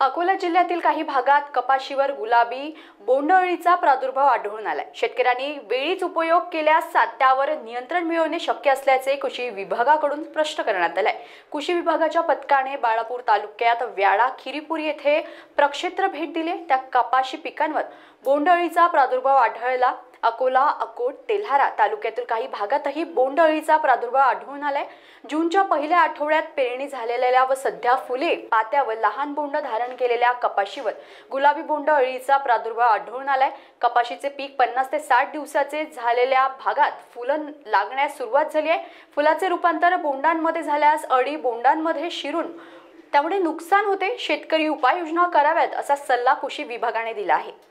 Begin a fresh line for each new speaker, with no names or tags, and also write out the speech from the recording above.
अकोला जिल्ह्यातील काही भागात कपाशीवर गुलाबी बोंडअळीचा प्रादुर्भाव आढळून आलाय शेतकऱ्यांनी वेळीच उपयोग केल्यास त्यावर नियंत्रण मिळवणे शक्य असल्याचे कृषी विभागाकडून स्पष्ट करण्यात आलंय कृषी विभागाच्या पथकाने बाळापूर तालुक्यात व्याळा खिरीपूर येथे प्रक्षेत्र भेट दिले त्या कपाशी पिकांवर बोंडअळीचा प्रादुर्भाव आढळला अकोला अकोट तेल्हारा तालुक्यातील काही भागातही बोंडअळीचा प्रादुर्भाव आढळून आलाय जूनच्या पहिल्या आठवड्यात पेरणी झालेल्या व सध्या फुले पात्यावर लहान बोंड धारण केलेल्या कपाशीवर गुलाबी बोंड अळीचा प्रादुर्भाव आढळून आलाय कपाशीचे पीक पन्नास ते साठ दिवसाचे झालेल्या भागात फुलं लागण्यास सुरुवात झाली आहे फुलाचे रूपांतर बोंडांमध्ये झाल्यास अळी बोंडांमध्ये शिरून त्यामुळे नुकसान होते शेतकरी उपाययोजना कराव्यात असा सल्ला कृषी विभागाने दिला आहे